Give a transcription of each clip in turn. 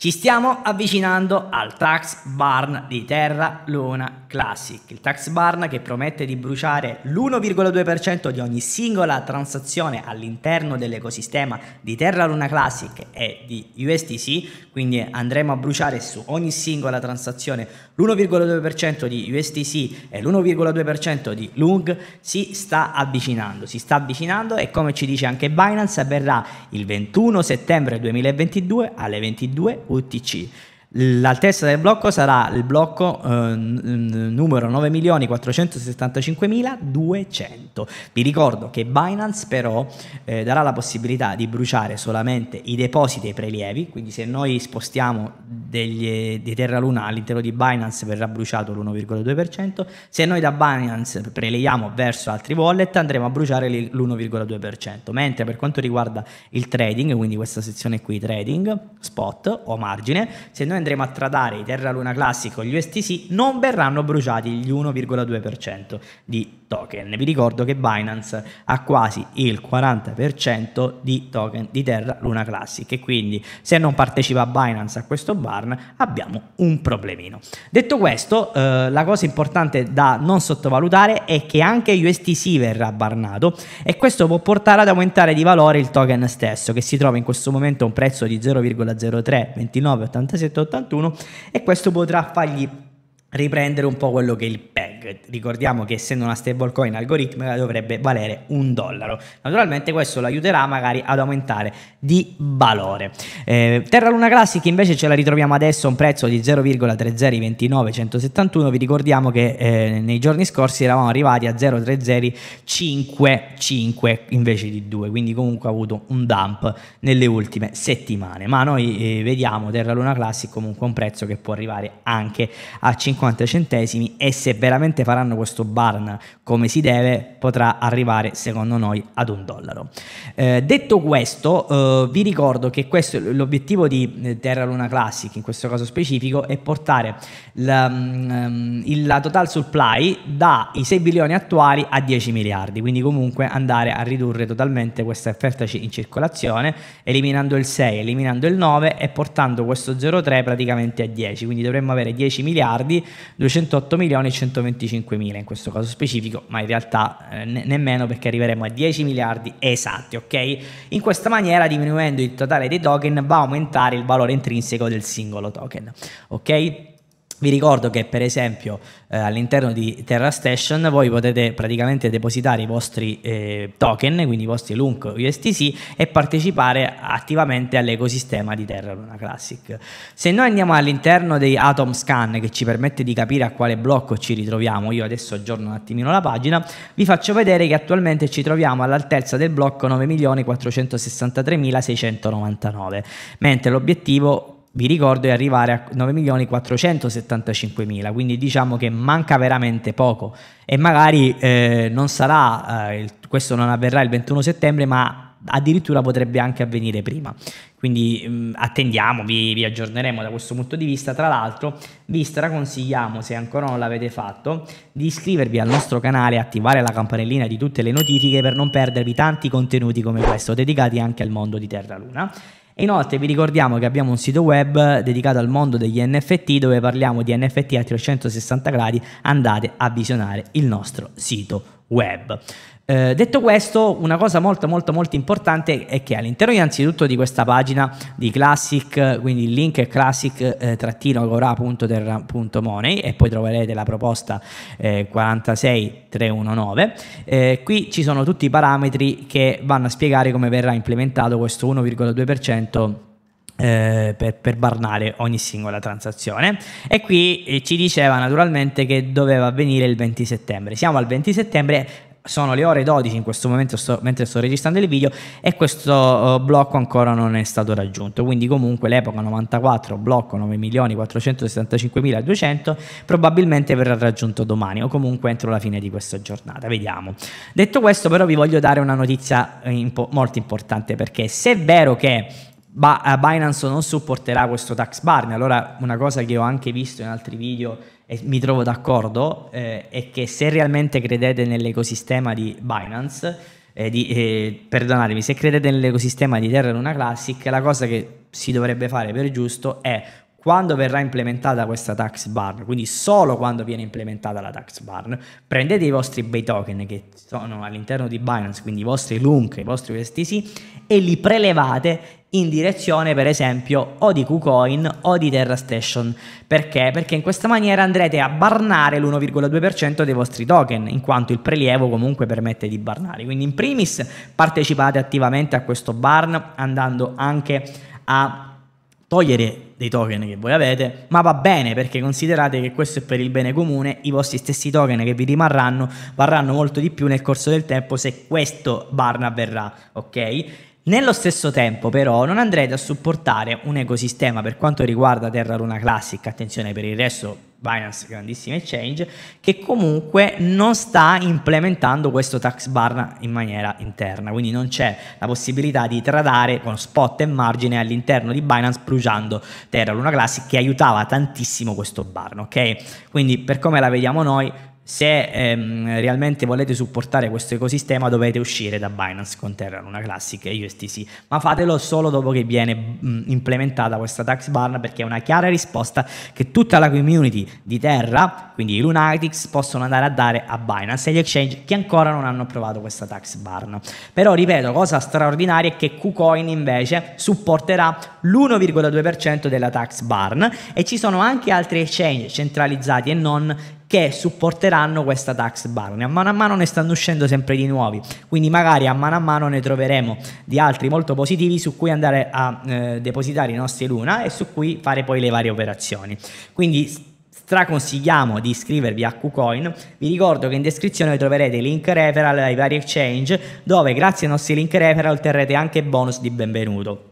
Ci stiamo avvicinando al Tax Barn di Terra Luna Classic, il Tax Barn che promette di bruciare l'1,2% di ogni singola transazione all'interno dell'ecosistema di Terra Luna Classic e di USDC, quindi andremo a bruciare su ogni singola transazione l'1,2% di USDC e l'1,2% di LUNG, si sta avvicinando, si sta avvicinando e come ci dice anche Binance avverrà il 21 settembre 2022 alle 22 UTC. L'altezza del blocco sarà il blocco eh, numero 9.475.200. Vi ricordo che Binance però eh, darà la possibilità di bruciare solamente i depositi e i prelievi, quindi se noi spostiamo degli, di Terra Luna all'interno di Binance verrà bruciato l'1,2%, se noi da Binance preleiamo verso altri wallet andremo a bruciare l'1,2%, mentre per quanto riguarda il trading, quindi questa sezione qui trading, spot o margine, se noi andremo a tradare i Terra Luna Classic o gli USTC non verranno bruciati gli 1,2% di token. Vi ricordo che Binance ha quasi il 40% di token di Terra Luna Classic e quindi se non partecipa Binance a questo barn abbiamo un problemino. Detto questo, eh, la cosa importante da non sottovalutare è che anche USTC verrà barnato e questo può portare ad aumentare di valore il token stesso che si trova in questo momento a un prezzo di 0,03 29 e questo potrà fargli riprendere un po' quello che è il cioè, ricordiamo che essendo una stablecoin algoritmica dovrebbe valere un dollaro. Naturalmente questo lo aiuterà magari ad aumentare di valore. Eh, Terra Luna Classic invece ce la ritroviamo adesso a un prezzo di 0,3029,171, vi ricordiamo che eh, nei giorni scorsi eravamo arrivati a 0,3055 invece di 2, quindi comunque ha avuto un dump nelle ultime settimane, ma noi eh, vediamo Terra Luna Classic comunque un prezzo che può arrivare anche a 50 centesimi e se veramente veramente faranno questo barn come si deve, potrà arrivare secondo noi ad un dollaro. Eh, detto questo, eh, vi ricordo che questo, l'obiettivo di eh, Terra Luna Classic, in questo caso specifico, è portare la, mm, ehm, la total supply dai 6 bilioni attuali a 10 miliardi, quindi comunque andare a ridurre totalmente questa offerta in circolazione, eliminando il 6, eliminando il 9 e portando questo 0,3 praticamente a 10, quindi dovremmo avere 10 miliardi, 208 milioni e 120 25.000 in questo caso specifico, ma in realtà eh, ne- nemmeno perché arriveremo a 10 miliardi esatti, ok? In questa maniera, diminuendo il totale dei token, va a aumentare il valore intrinseco del singolo token, ok? Vi ricordo che per esempio eh, all'interno di Terra Station voi potete praticamente depositare i vostri eh, token, quindi i vostri LUNC USTC e partecipare attivamente all'ecosistema di Terra Luna Classic. Se noi andiamo all'interno dei Atom Scan che ci permette di capire a quale blocco ci ritroviamo, io adesso aggiorno un attimino la pagina, vi faccio vedere che attualmente ci troviamo all'altezza del blocco 9.463.699, mentre l'obiettivo vi ricordo è arrivare a 9.475.000, quindi diciamo che manca veramente poco e magari eh, non sarà, eh, il, questo non avverrà il 21 settembre, ma addirittura potrebbe anche avvenire prima. Quindi mh, mm, attendiamo, vi, vi, aggiorneremo da questo punto di vista. Tra l'altro vi straconsigliamo, se ancora non l'avete fatto, di iscrivervi al nostro canale e attivare la campanellina di tutte le notifiche per non perdervi tanti contenuti come questo dedicati anche al mondo di Terra Luna e inoltre vi ricordiamo che abbiamo un sito web dedicato al mondo degli NFT dove parliamo di NFT a 360 gradi, andate a visionare il nostro sito web. Eh, detto questo, una cosa molto molto molto importante è che all'interno innanzitutto di questa pagina di Classic, quindi il link è classic-gora.terra.money eh, e poi troverete la proposta eh, 46319, eh, qui ci sono tutti i parametri che vanno a spiegare come verrà implementato questo 1,2% eh, per, per, barnare ogni singola transazione e qui eh, ci diceva naturalmente che doveva avvenire il 20 settembre siamo al 20 settembre sono le ore 12 in questo momento sto, mentre sto registrando il video e questo uh, blocco ancora non è stato raggiunto quindi comunque l'epoca 94 blocco 9.465.200 probabilmente verrà raggiunto domani o comunque entro la fine di questa giornata vediamo detto questo però vi voglio dare una notizia eh, impo- molto importante perché se è vero che eh, Binance non supporterà questo tax barn. Allora, una cosa che ho anche visto in altri video e mi trovo d'accordo eh, è che se realmente credete nell'ecosistema di Binance, eh, di, eh, perdonatemi, se credete nell'ecosistema di Terra Luna Classic, la cosa che si dovrebbe fare per giusto è quando verrà implementata questa tax barn, quindi solo quando viene implementata la tax barn, prendete i vostri bei token che sono all'interno di Binance, quindi i vostri LUNC, i vostri USTC e li prelevate in direzione per esempio o di KuCoin o di Terra Station. Perché? Perché in questa maniera andrete a barnare l'1,2% dei vostri token, in quanto il prelievo comunque permette di barnare. Quindi in primis partecipate attivamente a questo barn andando anche a togliere dei token che voi avete, ma va bene perché considerate che questo è per il bene comune, i vostri stessi token che vi rimarranno varranno molto di più nel corso del tempo se questo barn avverrà, ok? Nello stesso tempo, però, non andrete a supportare un ecosistema per quanto riguarda Terra Luna Classic, attenzione per il resto Binance, grandissime exchange, che comunque non sta implementando questo tax bar in maniera interna, quindi non c'è la possibilità di tradare con spot e margine all'interno di Binance bruciando Terra Luna Classic che aiutava tantissimo questo bar, ok? Quindi per come la vediamo noi se ehm, realmente volete supportare questo ecosistema dovete uscire da Binance con Terra Luna Classic e USTC, ma fatelo solo dopo che viene mh, implementata questa tax ban perché è una chiara risposta che tutta la community di Terra, quindi i Lunatics, possono andare a dare a Binance e gli exchange che ancora non hanno approvato questa tax ban. Però ripeto, cosa straordinaria è che KuCoin invece supporterà l'1,2% della tax ban e ci sono anche altri exchange centralizzati e non che supporteranno questa tax Barney. A mano a mano ne stanno uscendo sempre di nuovi, quindi magari a mano a mano ne troveremo di altri molto positivi su cui andare a eh, depositare i nostri Luna e su cui fare poi le varie operazioni. Quindi straconsigliamo di iscrivervi a KuCoin. Vi ricordo che in descrizione troverete i link referral ai vari exchange dove grazie ai nostri link referral otterrete anche bonus di benvenuto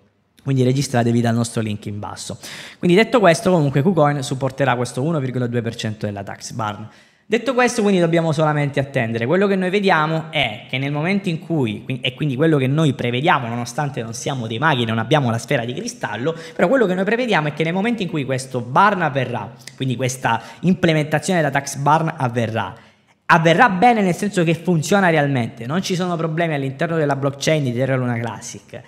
quindi registratevi dal nostro link in basso. Quindi detto questo, comunque KuCoin supporterà questo 1,2% della tax barn. Detto questo, quindi dobbiamo solamente attendere. Quello che noi vediamo è che nel momento in cui, e quindi quello che noi prevediamo, nonostante non siamo dei maghi, non abbiamo la sfera di cristallo, però quello che noi prevediamo è che nel momento in cui questo barn avverrà, quindi questa implementazione della tax barn avverrà, avverrà bene nel senso che funziona realmente, non ci sono problemi all'interno della blockchain di Terra Luna Classic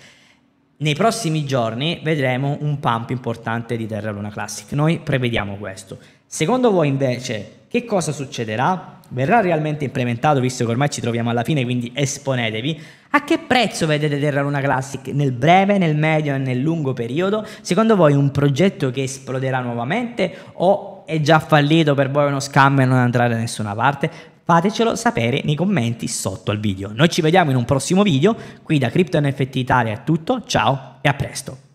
nei prossimi giorni vedremo un pump importante di Terra Luna Classic. Noi prevediamo questo. Secondo voi invece che cosa succederà? Verrà realmente implementato visto che ormai ci troviamo alla fine, quindi esponetevi. A che prezzo vedete Terra Luna Classic nel breve, nel medio e nel lungo periodo? Secondo voi un progetto che esploderà nuovamente o è già fallito per voi uno scam e non andrà da nessuna parte? Fatecelo sapere nei commenti sotto al video. Noi ci vediamo in un prossimo video, qui da Crypto NFT Italia è tutto, ciao e a presto!